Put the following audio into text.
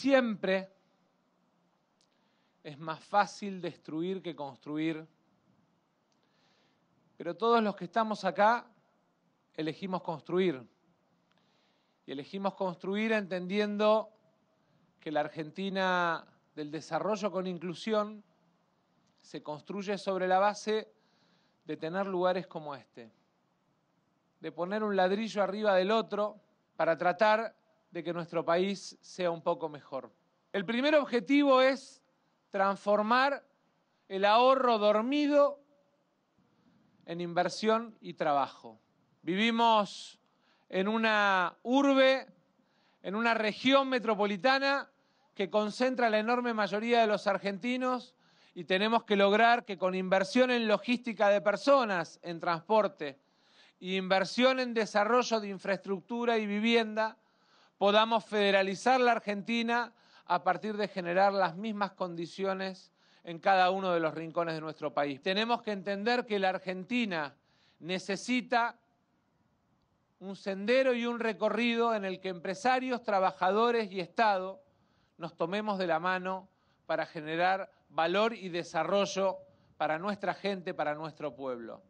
Siempre es más fácil destruir que construir. Pero todos los que estamos acá elegimos construir. Y elegimos construir entendiendo que la Argentina del desarrollo con inclusión se construye sobre la base de tener lugares como este, de poner un ladrillo arriba del otro para tratar de que nuestro país sea un poco mejor. El primer objetivo es transformar el ahorro dormido en inversión y trabajo. Vivimos en una urbe, en una región metropolitana que concentra la enorme mayoría de los argentinos y tenemos que lograr que con inversión en logística de personas, en transporte, y inversión en desarrollo de infraestructura y vivienda, podamos federalizar la Argentina a partir de generar las mismas condiciones en cada uno de los rincones de nuestro país. Tenemos que entender que la Argentina necesita un sendero y un recorrido en el que empresarios, trabajadores y Estado nos tomemos de la mano para generar valor y desarrollo para nuestra gente, para nuestro pueblo.